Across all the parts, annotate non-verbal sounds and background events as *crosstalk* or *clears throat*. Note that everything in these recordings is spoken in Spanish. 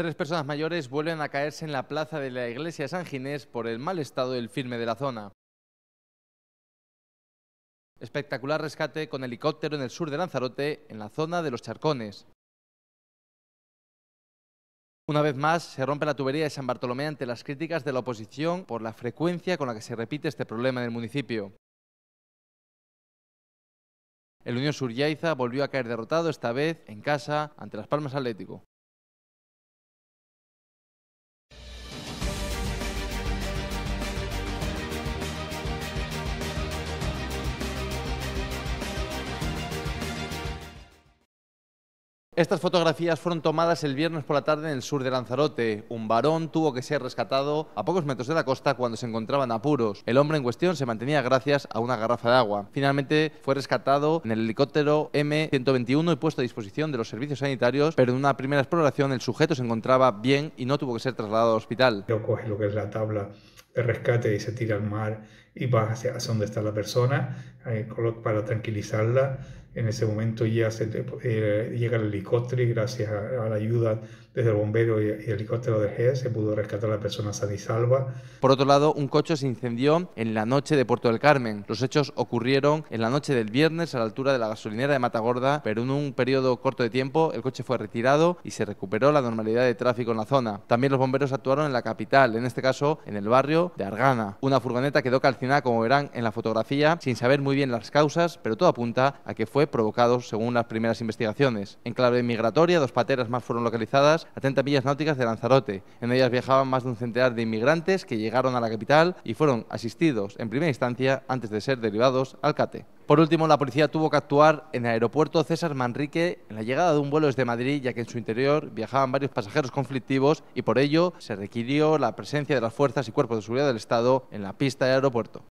Tres personas mayores vuelven a caerse en la plaza de la iglesia de San Ginés por el mal estado del firme de la zona. Espectacular rescate con helicóptero en el sur de Lanzarote, en la zona de los charcones. Una vez más, se rompe la tubería de San Bartolomé ante las críticas de la oposición por la frecuencia con la que se repite este problema en el municipio. El Unión Sur Suryaiza volvió a caer derrotado, esta vez en casa, ante las Palmas Atlético. Estas fotografías fueron tomadas el viernes por la tarde en el sur de Lanzarote. Un varón tuvo que ser rescatado a pocos metros de la costa cuando se encontraban apuros. El hombre en cuestión se mantenía gracias a una garrafa de agua. Finalmente fue rescatado en el helicóptero M121 y puesto a disposición de los servicios sanitarios, pero en una primera exploración el sujeto se encontraba bien y no tuvo que ser trasladado al hospital. coge lo que es la tabla de rescate y se tira al mar y va hacia donde está la persona para tranquilizarla en ese momento ya se, eh, llega el helicóptero y gracias a la ayuda desde el bombero y el helicóptero de GES se pudo rescatar a la persona sana y salva. Por otro lado, un coche se incendió en la noche de Puerto del Carmen. Los hechos ocurrieron en la noche del viernes a la altura de la gasolinera de Matagorda, pero en un periodo corto de tiempo el coche fue retirado y se recuperó la normalidad de tráfico en la zona. También los bomberos actuaron en la capital, en este caso en el barrio de Argana. Una furgoneta quedó calcinada, como verán en la fotografía, sin saber muy bien las causas, pero todo apunta a que fue provocado según las primeras investigaciones. En clave migratoria, dos pateras más fueron localizadas a 30 millas náuticas de Lanzarote. En ellas viajaban más de un centenar de inmigrantes que llegaron a la capital y fueron asistidos en primera instancia antes de ser derivados al CATE. Por último, la policía tuvo que actuar en el aeropuerto César Manrique en la llegada de un vuelo desde Madrid, ya que en su interior viajaban varios pasajeros conflictivos y por ello se requirió la presencia de las fuerzas y cuerpos de seguridad del Estado en la pista del aeropuerto.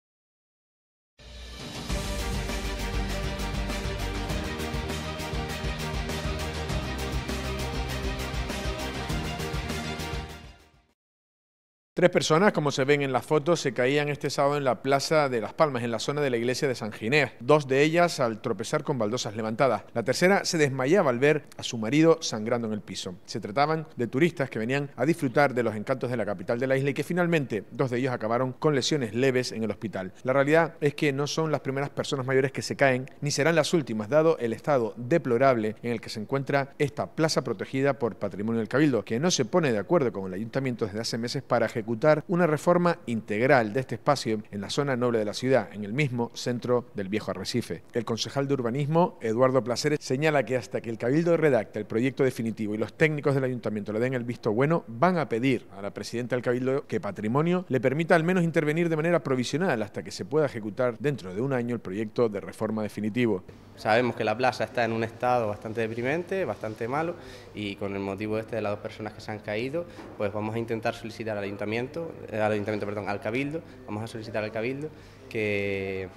Tres personas, como se ven en las fotos, se caían este sábado en la Plaza de Las Palmas, en la zona de la iglesia de San Ginés. Dos de ellas al tropezar con baldosas levantadas. La tercera se desmayaba al ver a su marido sangrando en el piso. Se trataban de turistas que venían a disfrutar de los encantos de la capital de la isla y que finalmente dos de ellos acabaron con lesiones leves en el hospital. La realidad es que no son las primeras personas mayores que se caen, ni serán las últimas, dado el estado deplorable en el que se encuentra esta plaza protegida por Patrimonio del Cabildo, que no se pone de acuerdo con el ayuntamiento desde hace meses para ejecutar ejecutar una reforma integral de este espacio en la zona noble de la ciudad, en el mismo centro del viejo arrecife. El concejal de urbanismo, Eduardo Placeres, señala que hasta que el Cabildo redacte el proyecto definitivo y los técnicos del ayuntamiento le den el visto bueno, van a pedir a la presidenta del Cabildo que Patrimonio le permita al menos intervenir de manera provisional hasta que se pueda ejecutar dentro de un año el proyecto de reforma definitivo. Sabemos que la plaza está en un estado bastante deprimente, bastante malo, y con el motivo este de las dos personas que se han caído, pues vamos a intentar solicitar al ayuntamiento, eh, al ayuntamiento, perdón, al cabildo, vamos a solicitar al cabildo que,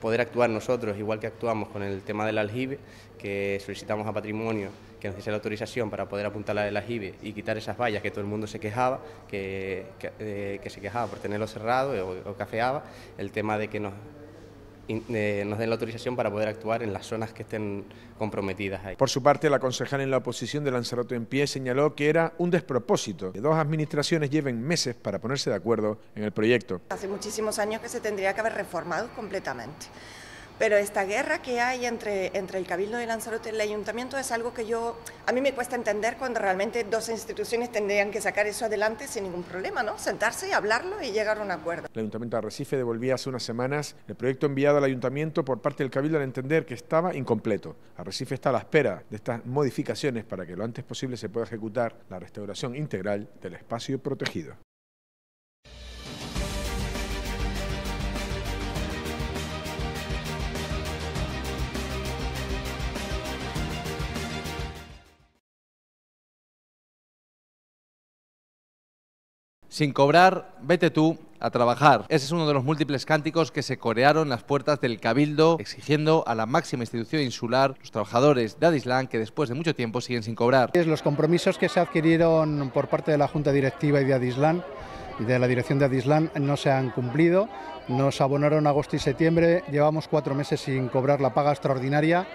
poder actuar nosotros, igual que actuamos con el tema del aljibe, que solicitamos a patrimonio que nos la autorización para poder apuntar el aljibe y quitar esas vallas que todo el mundo se quejaba, que, eh, se quejaba por tenerlo cerrado o, cafeaba, el tema de que nos eh, nos den la autorización para poder actuar en las zonas que estén comprometidas ahí. Por su parte, la concejal en la oposición de Lanzarote en pie señaló que era un despropósito que dos administraciones lleven meses para ponerse de acuerdo en el proyecto. Hace muchísimos años que se tendría que haber reformado completamente. Pero esta guerra que hay entre, entre el Cabildo de Lanzarote y el Ayuntamiento es algo que yo, a mí me cuesta entender cuando realmente dos instituciones tendrían que sacar eso adelante sin ningún problema, ¿no? Sentarse y hablarlo y llegar a un acuerdo. El Ayuntamiento de Arrecife devolvía hace unas semanas el proyecto enviado al Ayuntamiento por parte del Cabildo al entender que estaba incompleto. Arrecife está a la espera de estas modificaciones para que lo antes posible se pueda ejecutar la restauración integral del espacio protegido. Sin cobrar, vete tú a trabajar. Ese es uno de los múltiples cánticos que se corearon las puertas del Cabildo, exigiendo a la máxima institución insular, los trabajadores de Adislan que después de mucho tiempo siguen sin cobrar. Los compromisos que se adquirieron por parte de la Junta Directiva y de Adislán de la dirección de Adislan, no se han cumplido. Nos abonaron agosto y septiembre, llevamos cuatro meses sin cobrar la paga extraordinaria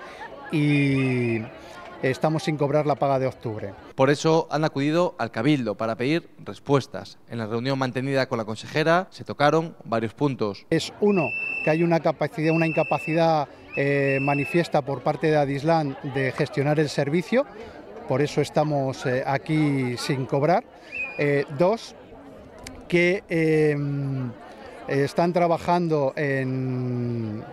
y estamos sin cobrar la paga de octubre. Por eso han acudido al Cabildo para pedir respuestas. En la reunión mantenida con la consejera se tocaron varios puntos. Es uno, que hay una, capacidad, una incapacidad eh, manifiesta por parte de Adislan de gestionar el servicio, por eso estamos eh, aquí sin cobrar. Eh, dos, que están trabajando en,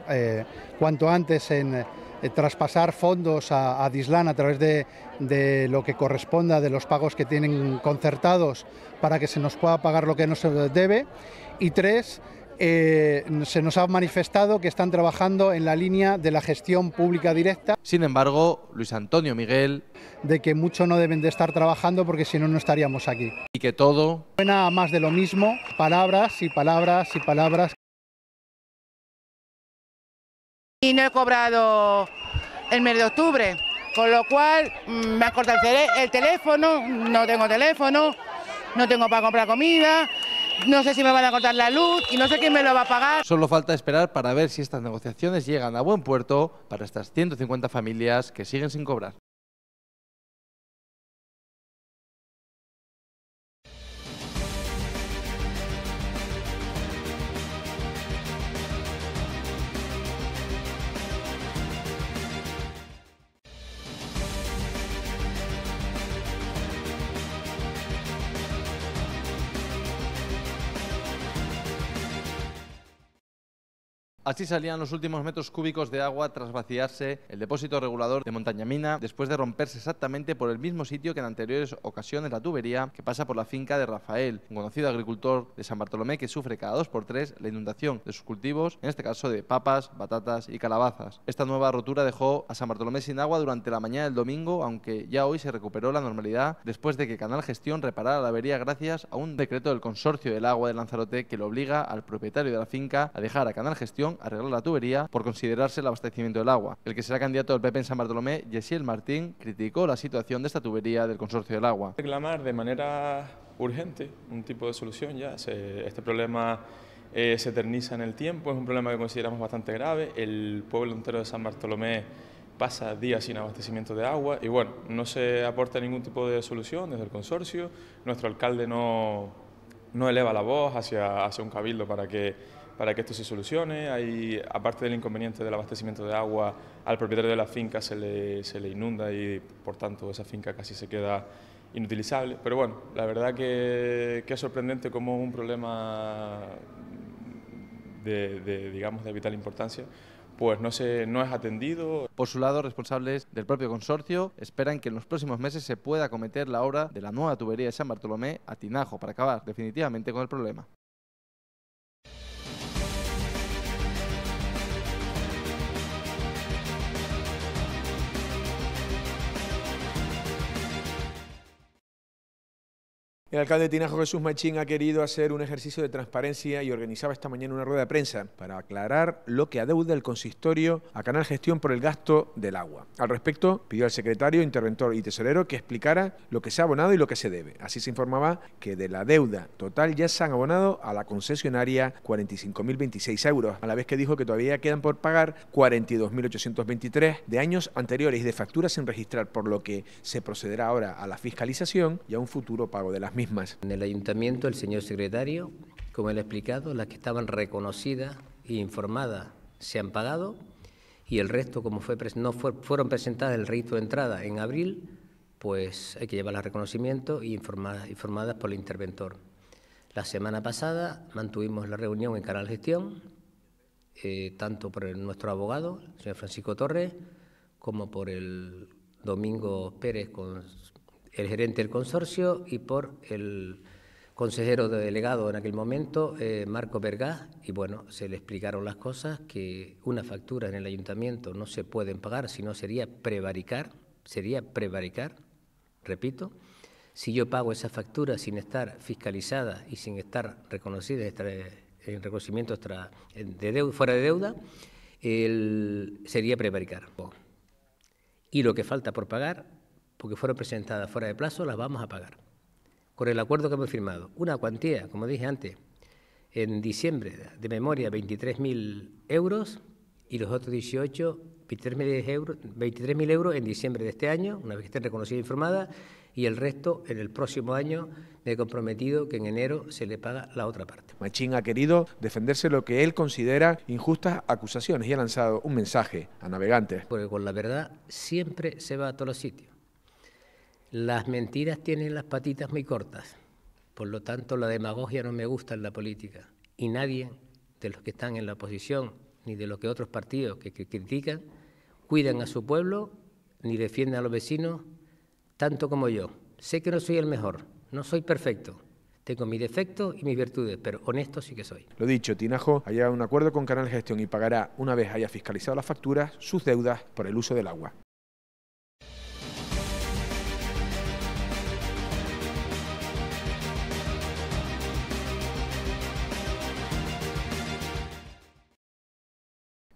cuanto antes en eh, traspasar fondos a, a Dislan a través de, lo que corresponda de los pagos que tienen concertados para que se nos pueda pagar lo que nos se debe. Y tres, eh, se nos ha manifestado que están trabajando en la línea de la gestión pública directa. Sin embargo, Luis Antonio Miguel... De que mucho no deben de estar trabajando porque si no, no estaríamos aquí. Y que todo... Suena más de lo mismo, palabras y palabras y palabras y no he cobrado el mes de octubre, con lo cual mm, me ha cortado el, teléfono, no tengo teléfono, no tengo para comprar comida, no sé si me van a cortar la luz y no sé quién me lo va a pagar. Solo falta esperar para ver si estas negociaciones llegan a buen puerto para estas 150 familias que siguen sin cobrar. Así salían los últimos metros cúbicos de agua tras vaciarse el depósito regulador de Montañamina después de romperse exactamente por el mismo sitio que en anteriores ocasiones la tubería que pasa por la finca de Rafael, un conocido agricultor de San Bartolomé que sufre cada dos por tres la inundación de sus cultivos, en este caso de papas, batatas y calabazas. Esta nueva rotura dejó a San Bartolomé sin agua durante la mañana del domingo, aunque ya hoy se recuperó la normalidad después de que Canal Gestión reparara la avería gracias a un decreto del Consorcio del Agua de Lanzarote que lo obliga al propietario de la finca a dejar a Canal Gestión arreglar la tubería por considerarse el abastecimiento del agua. El que será candidato del PP en San Bartolomé, Yesiel Martín, criticó la situación de esta tubería del Consorcio del Agua. Reclamar de manera urgente un tipo de solución ya. Este problema eh, se eterniza en el tiempo, es un problema que consideramos bastante grave. El pueblo entero de San Bartolomé pasa días sin abastecimiento de agua y bueno, no se aporta ningún tipo de solución desde el consorcio. Nuestro alcalde no, no eleva la voz hacia, hacia un cabildo para que para que esto se solucione. Hay, aparte del inconveniente del abastecimiento de agua, al propietario de la finca se le, inunda y por tanto esa finca casi se queda inutilizable. Pero bueno, la verdad que, es sorprendente como un problema de, digamos, de vital importancia pues no, se, no es atendido. Por su lado, responsables del propio consorcio esperan que en los próximos meses se pueda acometer la obra de la nueva tubería de San Bartolomé a Tinajo para acabar definitivamente con el problema. El alcalde de Tinajo, Jesús Machín, ha querido hacer un ejercicio de transparencia y organizaba esta mañana una rueda de prensa para aclarar lo que adeuda el consistorio a Canal Gestión por el gasto del agua. Al respecto, pidió al secretario, interventor y tesorero que explicara lo que se ha abonado y lo que se debe. Así se informaba que de la deuda total ya se han abonado a la concesionaria 45.026 euros, a la vez que dijo que todavía quedan por pagar 42.823 de años anteriores y de facturas sin registrar, por lo que se procederá ahora a la fiscalización y a un futuro pago de las en el ayuntamiento, el señor secretario, como él ha explicado, las que estaban reconocidas e informadas se han pagado y el resto, como fue, no fueron presentadas el registro de entrada en abril, pues hay que llevar a reconocimiento e informadas, por el interventor. La semana pasada mantuvimos la reunión en Canal Gestión, eh, tanto por nuestro abogado, el señor Francisco Torres, como por el Domingo Pérez con el gerente del consorcio y por el consejero delegado en aquel momento, eh, Marco Vergás, y bueno, se le explicaron las cosas, que una factura en el ayuntamiento no se pueden pagar, sino sería prevaricar, sería prevaricar, repito, si yo pago esa factura sin estar fiscalizada y sin estar reconocida en reconocimiento de deuda, fuera de deuda, sería prevaricar. Y lo que falta por pagar porque fueron presentadas fuera de plazo, las vamos a pagar. Con el acuerdo que hemos firmado, una cuantía, como dije antes, en diciembre de memoria 23.000 euros y los otros 18, 23.000 euros, euros en diciembre de este año, una vez que estén reconocidas e informadas, y el resto en el próximo año me he comprometido que en enero se le paga la otra parte. Machín ha querido defenderse lo que él considera injustas acusaciones y ha lanzado un mensaje a navegantes. Porque con la verdad siempre se va a todos los sitios. Las mentiras tienen las patitas muy cortas, por lo tanto la demagogia no me gusta en la política y nadie de los que están en la oposición ni de los que otros partidos que, critican cuidan a su pueblo ni defienden a los vecinos tanto como yo. Sé que no soy el mejor, no soy perfecto, tengo mis defectos y mis virtudes, pero honesto sí que soy. Lo dicho, Tinajo ha llegado a un acuerdo con Canal Gestión y pagará, una vez haya fiscalizado las facturas, sus deudas por el uso del agua.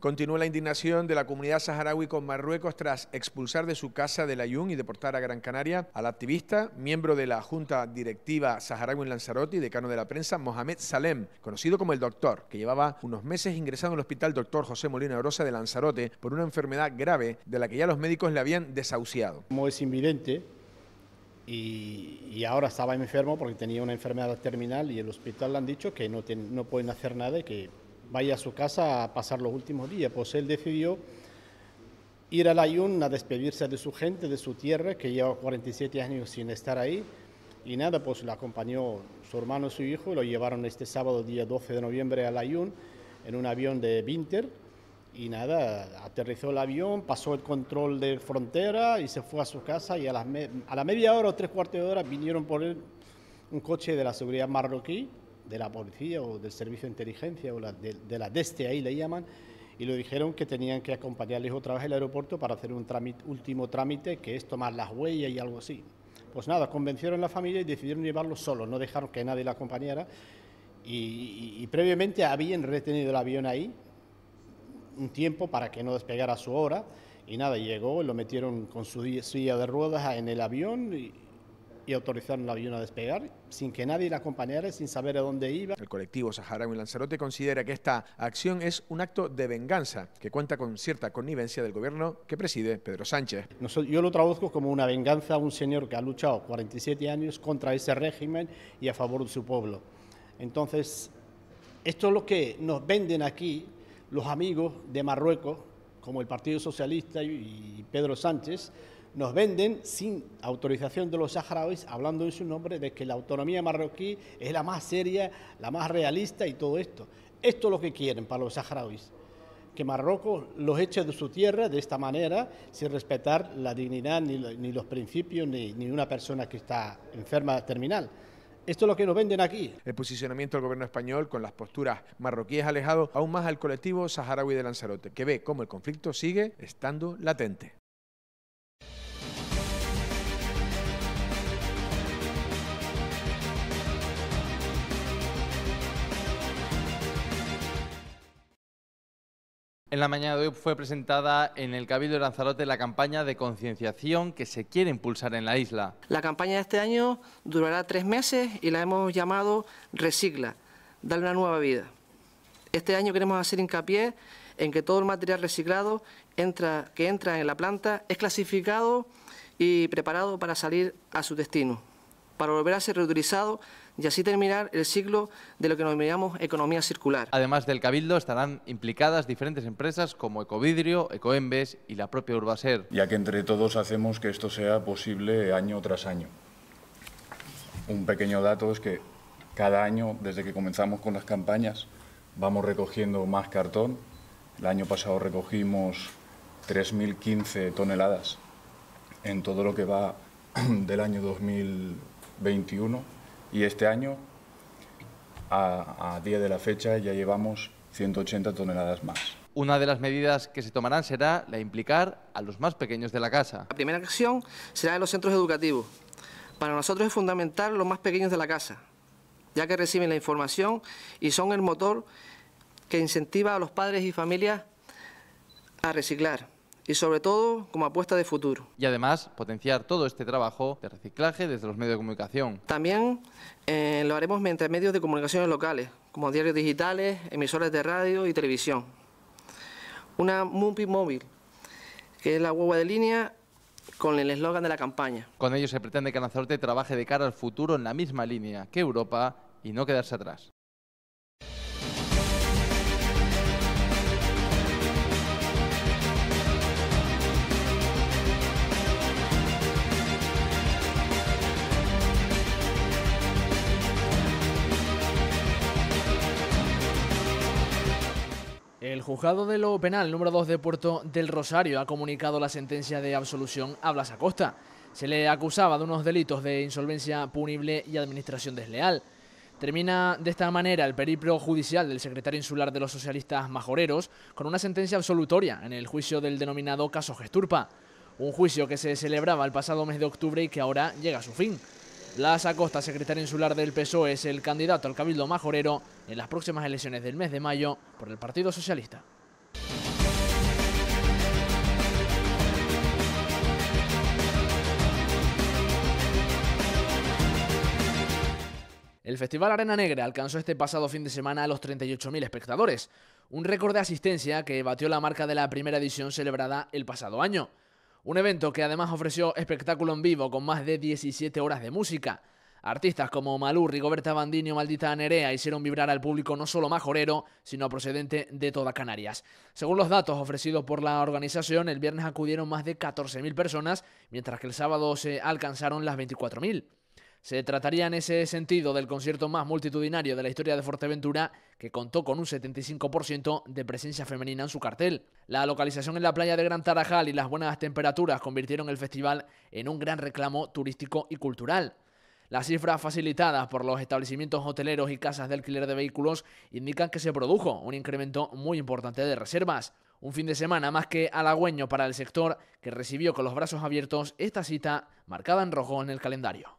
Continúa la indignación de la comunidad saharaui con Marruecos tras expulsar de su casa de La Yun y deportar a Gran Canaria al activista, miembro de la Junta Directiva Saharaui en Lanzarote y decano de la prensa, Mohamed Salem, conocido como el doctor, que llevaba unos meses ingresado en el hospital doctor José Molina Rosa de Lanzarote por una enfermedad grave de la que ya los médicos le habían desahuciado. Como es invidente, y, ahora estaba enfermo porque tenía una enfermedad terminal y el hospital le han dicho que no pueden hacer nada y que vaya a su casa a pasar los últimos días. Pues él decidió ir a la Ayun a despedirse de su gente, de su tierra, que lleva 47 años sin estar ahí. Y nada, pues lo acompañó su hermano y su hijo, lo llevaron este sábado, día 12 de noviembre, al Ayun en un avión de Winter. Y nada, aterrizó el avión, pasó el control de frontera y se fue a su casa. Y a, a la media hora o tres cuartos de hora vinieron por él un coche de la seguridad marroquí de la policía o del servicio de inteligencia o la, de, de, la DESTE, ahí le llaman, y le dijeron que tenían que acompañarles otra vez al aeropuerto para hacer un trámite, último trámite, que es tomar las huellas y algo así. Pues nada, convencieron a la familia y decidieron llevarlo solo, no dejaron que nadie la acompañara. Y, y, previamente habían retenido el avión ahí un tiempo para que no despegara a su hora. Y nada, llegó, lo metieron con su silla de ruedas en el avión y, y autorizaron el avión a despegar sin que nadie la acompañara, sin saber a dónde iba. El colectivo saharaui Lanzarote considera que esta acción es un acto de venganza que cuenta con cierta connivencia del gobierno que preside Pedro Sánchez. Yo lo traduzco como una venganza a un señor que ha luchado 47 años contra ese régimen y a favor de su pueblo. Entonces, esto es lo que nos venden aquí los amigos de Marruecos, como el Partido Socialista y Pedro Sánchez, nos venden sin autorización de los saharauis, hablando en su nombre, de que la autonomía marroquí es la más seria, la más realista y todo esto. Esto es lo que quieren para los saharauis, que Marruecos los eche de su tierra de esta manera, sin respetar la dignidad, ni, los principios, ni, una persona que está enferma terminal. Esto es lo que nos venden aquí. El posicionamiento del gobierno español con las posturas marroquíes alejado aún más al colectivo saharaui de Lanzarote, que ve cómo el conflicto sigue estando latente. En la mañana de hoy fue presentada en el Cabildo de Lanzarote la campaña de concienciación que se quiere impulsar en la isla. La campaña de este año durará tres meses y la hemos llamado Recicla, darle una nueva vida. Este año queremos hacer hincapié en que todo el material reciclado que entra en la planta es clasificado y preparado para salir a su destino, para volver a ser reutilizado y así terminar el siglo de lo que nos denominamos economía circular. Además del Cabildo estarán implicadas diferentes empresas como Ecovidrio, Ecoembes y la propia Urbaser. Ya que entre todos hacemos que esto sea posible año tras año. Un pequeño dato es que cada año, desde que comenzamos con las campañas, vamos recogiendo más cartón. El año pasado recogimos 3.015 toneladas en todo lo que va *clears throat* del año 2021 y este año, a, día de la fecha, ya llevamos 180 toneladas más. Una de las medidas que se tomarán será la implicar a los más pequeños de la casa. La primera acción será en los centros educativos. Para nosotros es fundamental los más pequeños de la casa, ya que reciben la información y son el motor que incentiva a los padres y familias a reciclar y sobre todo como apuesta de futuro. Y además potenciar todo este trabajo de reciclaje desde los medios de comunicación. También eh, lo haremos mediante medios de comunicación locales, como diarios digitales, emisoras de radio y televisión. Una MUPI móvil, que es la hueva de línea con el eslogan de la campaña. Con ello se pretende que Lanzarote trabaje de cara al futuro en la misma línea que Europa y no quedarse atrás. El juzgado de lo penal número 2 de Puerto del Rosario ha comunicado la sentencia de absolución a Blas Acosta. Se le acusaba de unos delitos de insolvencia punible y administración desleal. Termina de esta manera el periplo judicial del secretario insular de los socialistas majoreros con una sentencia absolutoria en el juicio del denominado caso Gesturpa, un juicio que se celebraba el pasado mes de octubre y que ahora llega a su fin. Las Acosta, secretario insular del PSOE, es el candidato al Cabildo Majorero en las próximas elecciones del mes de mayo por el Partido Socialista. El Festival Arena Negra alcanzó este pasado fin de semana a los 38.000 espectadores, un récord de asistencia que batió la marca de la primera edición celebrada el pasado año. Un evento que además ofreció espectáculo en vivo con más de 17 horas de música. Artistas como Malú, Rigoberta Bandini o Maldita Nerea hicieron vibrar al público no solo majorero, sino procedente de toda Canarias. Según los datos ofrecidos por la organización, el viernes acudieron más de 14.000 personas, mientras que el sábado se alcanzaron las 24.000. Se trataría en ese sentido del concierto más multitudinario de la historia de Fuerteventura, que contó con un 75% de presencia femenina en su cartel. La localización en la playa de Gran Tarajal y las buenas temperaturas convirtieron el festival en un gran reclamo turístico y cultural. Las cifras facilitadas por los establecimientos hoteleros y casas de alquiler de vehículos indican que se produjo un incremento muy importante de reservas. Un fin de semana más que halagüeño para el sector que recibió con los brazos abiertos esta cita marcada en rojo en el calendario.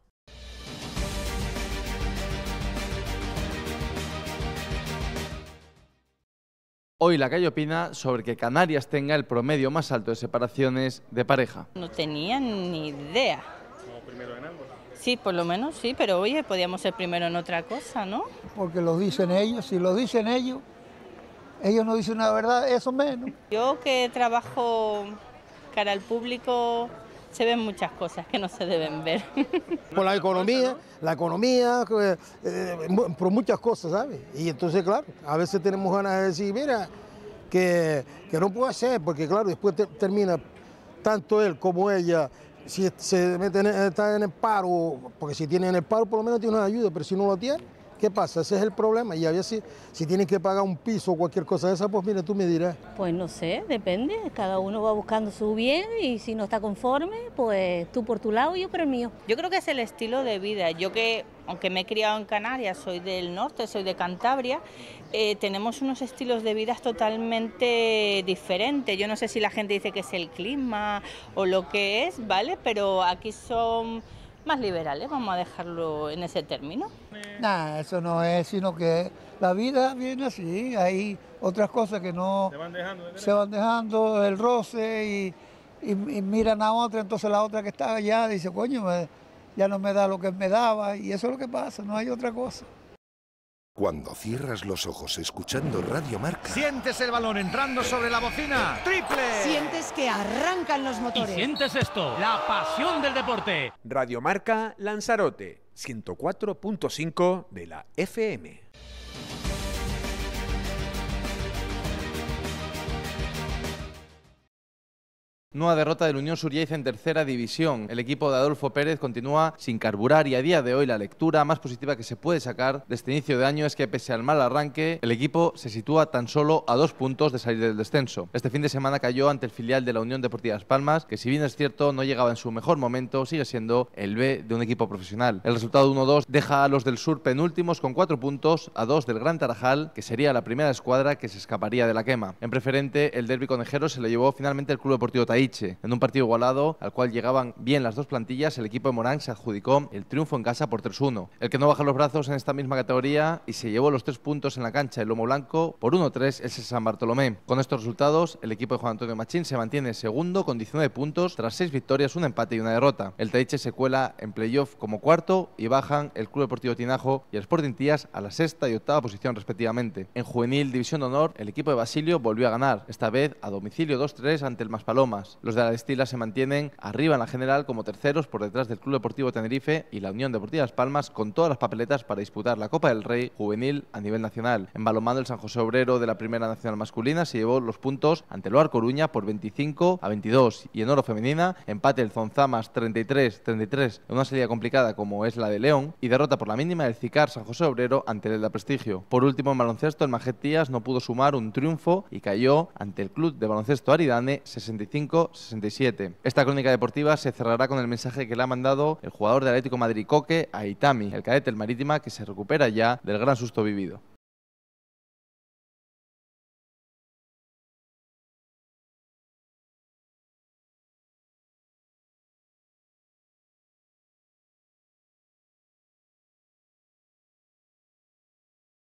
Hoy la calle opina sobre que Canarias tenga el promedio más alto de separaciones de pareja. No tenía ni idea. ¿Somos primero en algo? Sí, por lo menos sí, pero oye, podíamos ser primero en otra cosa, ¿no? Porque lo dicen ellos, si lo dicen ellos, ellos no dicen la verdad, eso menos. Yo que trabajo cara al público, se ven muchas cosas que no se deben ver. *laughs* Por la economía, la economía, eh, eh, por muchas cosas, ¿sabes? Y entonces, claro, a veces tenemos ganas de decir, mira, que, no puedo hacer, porque claro, después termina tanto él como ella, si se meten, eh, en el paro, porque si tienen el paro por lo menos tiene una ayuda, pero si no lo tienen, ¿Qué pasa? Ese es el problema. Y a si tienes que pagar un piso o cualquier cosa de esa, pues mire, tú me dirás. Pues no sé, depende. Cada uno va buscando su bien y si no está conforme, pues tú por tu lado y yo por el mío. Yo creo que es el estilo de vida. Yo que, aunque me he criado en Canarias, soy del norte, soy de Cantabria, eh, tenemos unos estilos de vida totalmente diferentes. Yo no sé si la gente dice que es el clima o lo que es, ¿vale? Pero aquí son más liberales, vamos a dejarlo en ese término. Nada, eso no es, sino que la vida viene así, hay otras cosas que no... Se van dejando. el roce y, miran a otra, entonces la otra que está allá dice, coño, ya no me da lo que me daba y eso es lo que pasa, no hay otra cosa. Cuando cierras los ojos escuchando Radio Marca. Sientes el balón entrando sobre la bocina. Triple. Sientes que arrancan los motores. Y sientes esto, la pasión del deporte. Radio Marca Lanzarote, 104.5 de la FM. Nueva derrota del Unión Suriaiza en tercera división. El equipo de Adolfo Pérez continúa sin carburar y a día de hoy la lectura más positiva que se puede sacar de este inicio de año es que pese al mal arranque, el equipo se sitúa tan solo a dos puntos de salir del descenso. Este fin de semana cayó ante el filial de la Unión Deportiva Palmas, que si bien es cierto no llegaba en su mejor momento, sigue siendo el B de un equipo profesional. El resultado 1-2 deja a los del sur penúltimos con cuatro puntos, a dos del Gran Tarajal, que sería la primera escuadra que se escaparía de la quema. En preferente, el derbi conejero se lo llevó finalmente el Club Deportivo Taí en un partido igualado, al cual llegaban bien las dos plantillas, el equipo de Morán se adjudicó el triunfo en casa por 3-1. El que no baja los brazos en esta misma categoría y se llevó los tres puntos en la cancha el Lomo Blanco por 1-3 es San Bartolomé. Con estos resultados, el equipo de Juan Antonio Machín se mantiene segundo con 19 puntos tras seis victorias, un empate y una derrota. El Taiche se cuela en playoff como cuarto y bajan el Club Deportivo Tinajo y el Sporting Tías a la sexta y octava posición respectivamente. En Juvenil División de Honor, el equipo de Basilio volvió a ganar, esta vez a domicilio 2-3 ante el Maspalomas. Los de la destila se mantienen arriba en la general como terceros por detrás del Club Deportivo Tenerife y la Unión Deportiva Las Palmas con todas las papeletas para disputar la Copa del Rey juvenil a nivel nacional. En el San José Obrero de la Primera Nacional Masculina se llevó los puntos ante el Coruña por 25 a 22 y en oro femenina empate el Zonzamas 33-33 en una salida complicada como es la de León y derrota por la mínima el Cicar San José Obrero ante el La Prestigio. Por último en baloncesto el Majet no pudo sumar un triunfo y cayó ante el Club de Baloncesto Aridane 65 esta crónica deportiva se cerrará con el mensaje que le ha mandado el jugador del Atlético Madrid Coque a Itami, el cadete del Marítima que se recupera ya del gran susto vivido.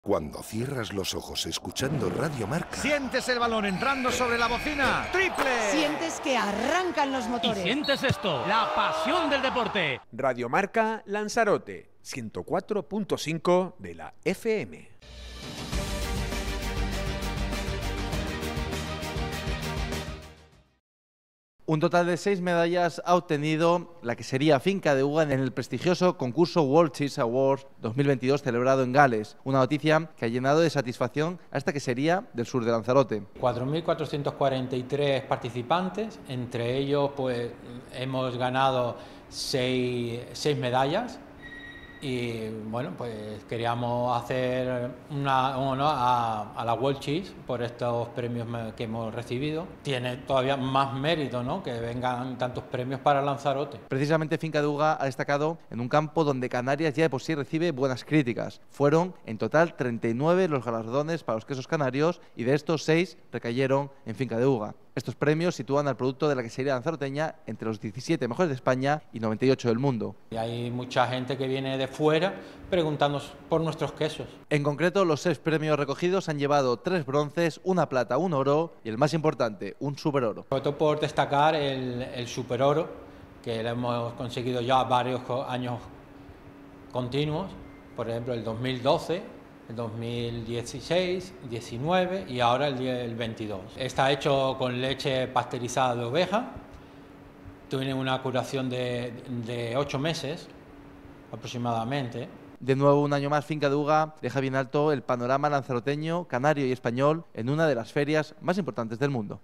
Cuando cierras los ojos escuchando Radio Marca... Sientes el balón entrando sobre la bocina. ¡Triple! Sientes que arrancan los motores. Y sientes esto, la pasión del deporte. Radio Marca Lanzarote, 104.5 de la FM. Un total de seis medallas ha obtenido la que sería finca de Ugan en el prestigioso concurso World Cheese Awards 2022 celebrado en Gales. Una noticia que ha llenado de satisfacción a esta que sería del sur de Lanzarote. 4.443 participantes, entre ellos pues hemos ganado seis medallas y bueno, pues queríamos hacer una, un honor a, la World Cheese por estos premios que hemos recibido. Tiene todavía más mérito ¿no? que vengan tantos premios para Lanzarote. Precisamente Finca de Uga ha destacado en un campo donde Canarias ya de por sí recibe buenas críticas. Fueron en total 39 los galardones para los quesos canarios y de estos 6 recayeron en Finca de Uga. Estos premios sitúan al producto de la quesería Lanzaroteña entre los 17 mejores de España y 98 del mundo. Y hay mucha gente que viene de fuera preguntándonos por nuestros quesos. En concreto, los seis premios recogidos han llevado tres bronces, una plata, un oro y el más importante, un superoro. Sobre todo por destacar el, el superoro, que lo hemos conseguido ya varios años continuos, por ejemplo el 2012 el 2016, 19 y ahora el, 22. Está hecho con leche pasteurizada de oveja, tiene una curación de, de 8 meses aproximadamente. De nuevo, un año más, Finca de deja bien alto el panorama lanzaroteño, canario y español en una de las ferias más importantes del mundo.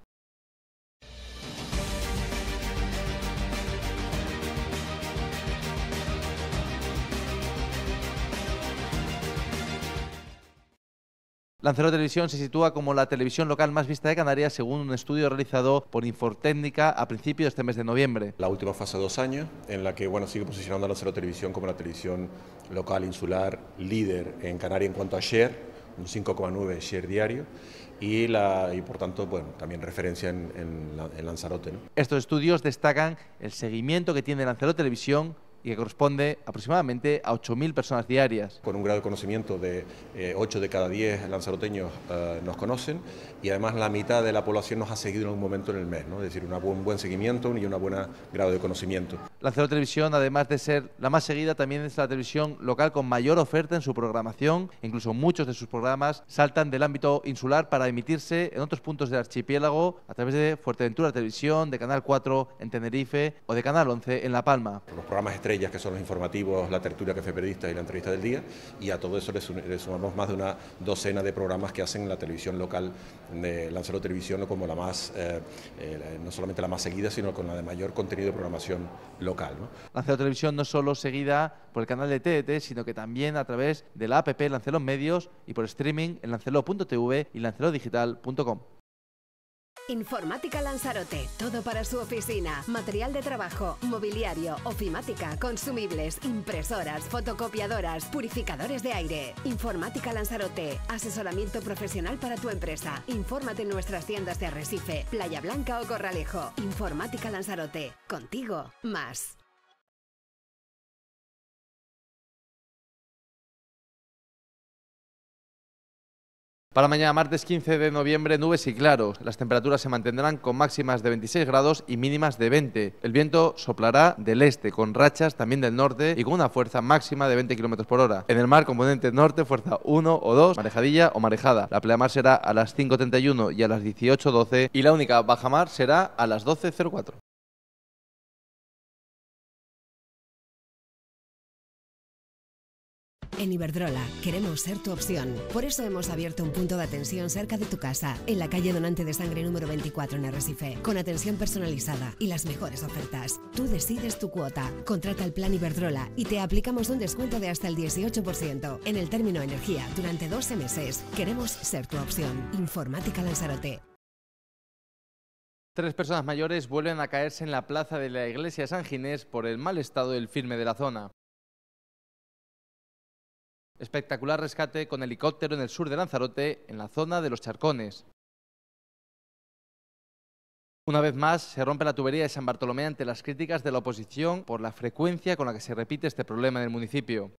Lanzarote Televisión se sitúa como la televisión local más vista de Canarias según un estudio realizado por Infortécnica a principios de este mes de noviembre. La última fase de dos años en la que bueno, sigue posicionando a Lanzarote Televisión como la televisión local insular líder en Canarias en cuanto a share, un 5,9 share diario. Y, por tanto, también referencia en, Lanzarote. Estos estudios destacan el seguimiento que tiene Lanzarote Televisión y que corresponde aproximadamente a 8.000 personas diarias. Con un grado de conocimiento de 8 eh, de cada 10 lanzaroteños eh, nos conocen y además la mitad de la población nos ha seguido en algún momento en el mes, ¿no? es decir, un buen seguimiento y un buen grado de conocimiento. Lanzarote Televisión, además de ser la más seguida, también es la televisión local con mayor oferta en su programación, incluso muchos de sus programas saltan del ámbito insular para emitirse en otros puntos del archipiélago a través de Fuerteventura Televisión, de Canal 4 en Tenerife o de Canal 11 en La Palma. Los programas ellas que son los informativos, la tertulia Café periodista y la entrevista del día, y a todo eso le, sumamos más de una docena de programas que hacen la televisión local de Lancelot Televisión como la más, eh, eh, no solamente la más seguida, sino con la de mayor contenido de programación local. ¿no? Televisión no solo seguida por el canal de TDT, sino que también a través de la app Lancelot Medios y por streaming en lancelot.tv y lancelodigital.com. Informática Lanzarote, todo para su oficina, material de trabajo, mobiliario, ofimática, consumibles, impresoras, fotocopiadoras, purificadores de aire. Informática Lanzarote, asesoramiento profesional para tu empresa. Infórmate en nuestras tiendas de Arrecife, Playa Blanca o Corralejo. Informática Lanzarote, contigo más. Para mañana martes 15 de noviembre nubes y claros, Las temperaturas se mantendrán con máximas de 26 grados y mínimas de 20. El viento soplará del este con rachas también del norte y con una fuerza máxima de 20 km por hora. En el mar componente norte fuerza 1 o 2, marejadilla o marejada. La pleamar será a las 5.31 y a las 18.12 y la única bajamar será a las 12.04. En Iberdrola queremos ser tu opción. Por eso hemos abierto un punto de atención cerca de tu casa, en la calle Donante de Sangre número 24 en Arrecife, con atención personalizada y las mejores ofertas. Tú decides tu cuota, contrata el plan Iberdrola y te aplicamos un descuento de hasta el 18% en el término energía durante 12 meses. Queremos ser tu opción. Informática Lanzarote. Tres personas mayores vuelven a caerse en la plaza de la iglesia San Ginés por el mal estado del firme de la zona. Espectacular rescate con helicóptero en el sur de Lanzarote, en la zona de los charcones. Una vez más, se rompe la tubería de San Bartolomé ante las críticas de la oposición por la frecuencia con la que se repite este problema en el municipio.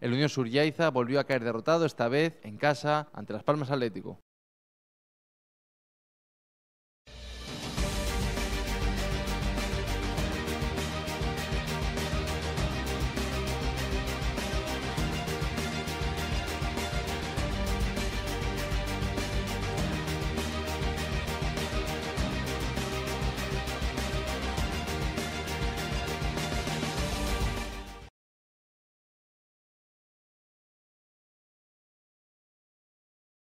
El Unión Sur Yaiza volvió a caer derrotado, esta vez en casa, ante Las Palmas Atlético.